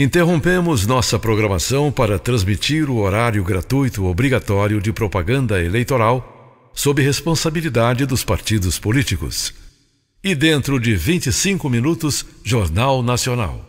Interrompemos nossa programação para transmitir o horário gratuito obrigatório de propaganda eleitoral sob responsabilidade dos partidos políticos. E dentro de 25 minutos, Jornal Nacional.